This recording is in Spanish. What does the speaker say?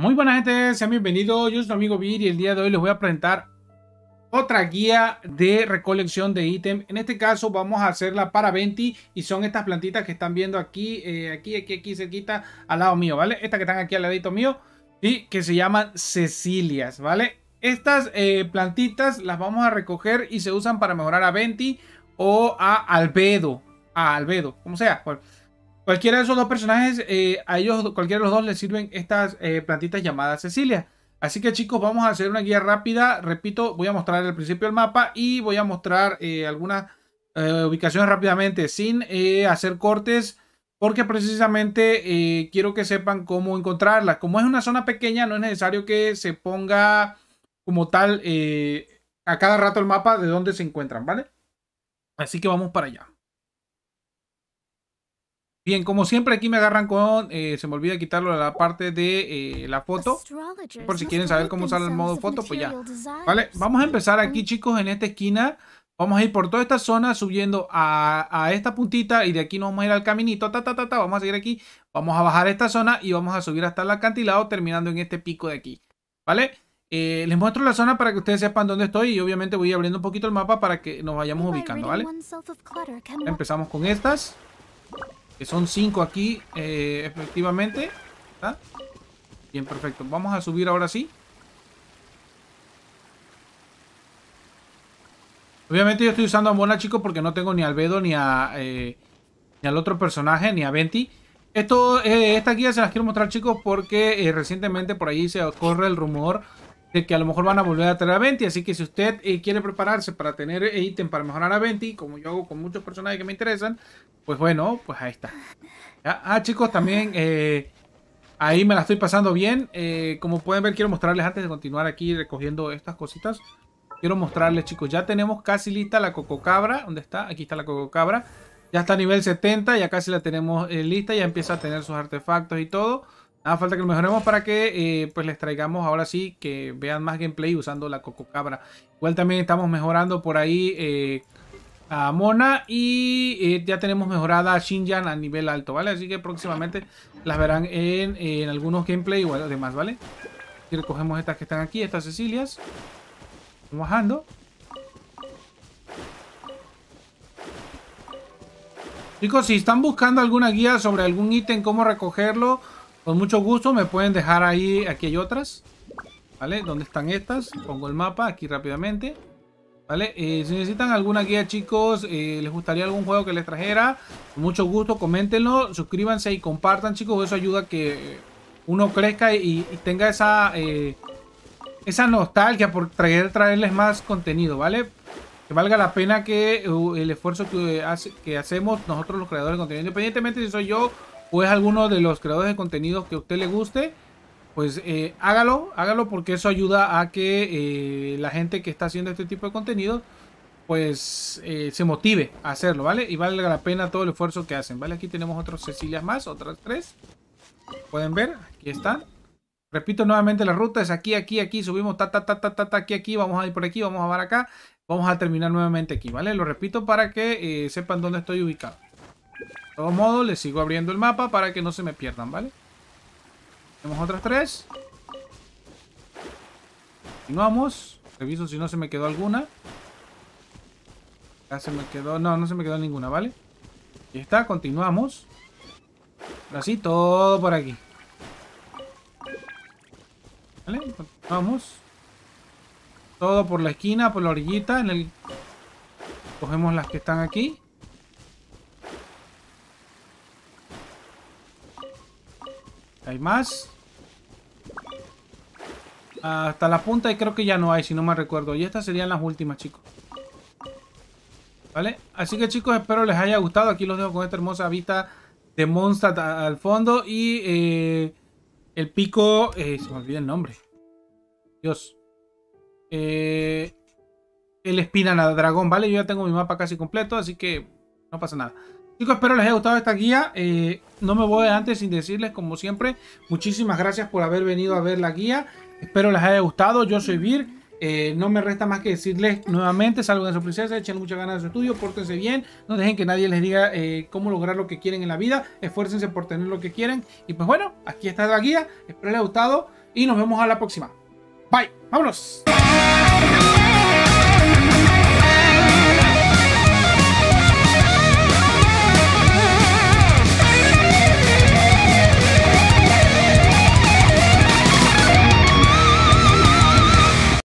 Muy buena gente, sean bienvenidos. Yo soy tu amigo Vir y el día de hoy les voy a presentar otra guía de recolección de ítem. En este caso vamos a hacerla para 20 y son estas plantitas que están viendo aquí, eh, aquí, aquí, aquí cerquita al lado mío, ¿vale? Estas que están aquí al ladito mío y que se llaman Cecilias, ¿vale? Estas eh, plantitas las vamos a recoger y se usan para mejorar a 20 o a albedo, a albedo, como sea. Pues. Cualquiera de esos dos personajes, eh, a ellos, cualquiera de los dos les sirven estas eh, plantitas llamadas Cecilia. Así que chicos, vamos a hacer una guía rápida. Repito, voy a mostrar al principio el mapa y voy a mostrar eh, algunas ubicaciones rápidamente sin hacer cortes. Porque precisamente quiero que sepan cómo encontrarlas. Como es una zona pequeña, no es necesario que se ponga como tal a cada rato el mapa de dónde se encuentran, ¿vale? Así que vamos para allá. Bien, como siempre aquí me agarran con, eh, se me olvida quitarlo la parte de eh, la foto. Por si quieren saber cómo usar el modo foto, pues ya. Vale, vamos a empezar aquí chicos en esta esquina. Vamos a ir por toda esta zona subiendo a, esta puntita y de aquí nos vamos a ir al caminito. Ta, ta, ta, ta, Vamos a seguir aquí, vamos a bajar esta zona y vamos a subir hasta el acantilado terminando en este pico de aquí. ¿Vale? Eh, les muestro la zona para que ustedes sepan dónde estoy y obviamente voy abriendo un poquito el mapa para que nos vayamos ubicando, ¿vale? Empezamos con estas. Que son 5 aquí, eh, efectivamente. Bien, perfecto. Vamos a subir ahora sí. Obviamente yo estoy usando a Mona, chicos, porque no tengo ni a Albedo, ni, a, eh, al otro personaje, ni a Venti. Esto, eh, esta guía se las quiero mostrar, chicos, porque recientemente por ahí se corre el rumor de que a lo mejor van a volver a tener a 20. Así que si usted eh, quiere prepararse para tener eh, ítem para mejorar a 20, como yo hago con muchos personajes que me interesan, pues bueno, pues ahí está. Ah, ah chicos, también eh, ahí me la estoy pasando bien. como pueden ver, quiero mostrarles antes de continuar aquí recogiendo estas cositas. Quiero mostrarles, chicos, ya tenemos casi lista la cococabra. ¿Dónde está? Aquí está la cococabra. Ya está a nivel 70, ya casi la tenemos lista, ya empieza a tener sus artefactos y todo. Nada ah, falta que lo mejoremos para que eh, pues les traigamos ahora sí que vean más gameplay usando la Coco Cabra. Igual también estamos mejorando por ahí eh, a Mona y eh, ya tenemos mejorada a Shinjan a nivel alto, ¿vale? Así que próximamente las verán en, algunos gameplay o demás, ¿vale? Y recogemos estas que están aquí, estas Cecilias. Vamos bajando. Chicos, si están buscando alguna guía sobre algún ítem, cómo recogerlo con mucho gusto me pueden dejar ahí, aquí hay otras. ¿Vale? ¿Dónde están estas? Pongo el mapa aquí rápidamente. ¿Vale? Eh, si necesitan alguna guía, chicos, eh, les gustaría algún juego que les trajera, con mucho gusto, coméntenlo, suscríbanse y compartan, chicos. Eso ayuda a que uno crezca y, tenga esa, eh, esa nostalgia por traerles más contenido, ¿vale? Que valga la pena que uh, el esfuerzo que, hace, que hacemos nosotros los creadores de contenido, independientemente si soy yo o es alguno de los creadores de contenidos que a usted le guste, pues eh, hágalo, hágalo porque eso ayuda a que eh, la gente que está haciendo este tipo de contenido pues eh, se motive a hacerlo, ¿vale? Y vale la pena todo el esfuerzo que hacen, ¿vale? Aquí tenemos otras Cecilias más, otras tres. Pueden ver, aquí están. Repito nuevamente, la ruta es aquí, aquí, aquí, subimos, ta, ta, ta, ta, ta, aquí, aquí, vamos a ir por aquí, vamos a ver acá, vamos a terminar nuevamente aquí, ¿vale? Lo repito para que sepan dónde estoy ubicado todos modo, les sigo abriendo el mapa para que no se me pierdan, ¿vale? Tenemos otras tres. Continuamos. Reviso si no se me quedó alguna. Ya se me quedó... No, no se me quedó ninguna, ¿vale? Y está, continuamos. Ahora sí, todo por aquí. ¿Vale? Continuamos. Todo por la esquina, por la orillita. En el... Cogemos las que están aquí. ¿Hay más? Hasta la punta y creo que ya no hay, si no me recuerdo. Y estas serían las últimas, chicos. ¿Vale? Así que chicos, espero les haya gustado. Aquí los dejo con esta hermosa vista de Monster al fondo. Y eh, el pico... Eh, se me olvida el nombre. Dios. Eh, el espina dragón, ¿vale? Yo ya tengo mi mapa casi completo, así que no pasa nada. Chicos, espero les haya gustado esta guía. Eh, no me voy antes sin decirles, como siempre, muchísimas gracias por haber venido a ver la guía. Espero les haya gustado. Yo soy Vir. Eh, no me resta más que decirles nuevamente, Saludos a su princesa, echen muchas ganas de su estudio, pórtense bien, no dejen que nadie les diga eh, cómo lograr lo que quieren en la vida, esfuércense por tener lo que quieren. Y pues bueno, aquí está la guía, espero les haya gustado y nos vemos a la próxima. Bye, vámonos.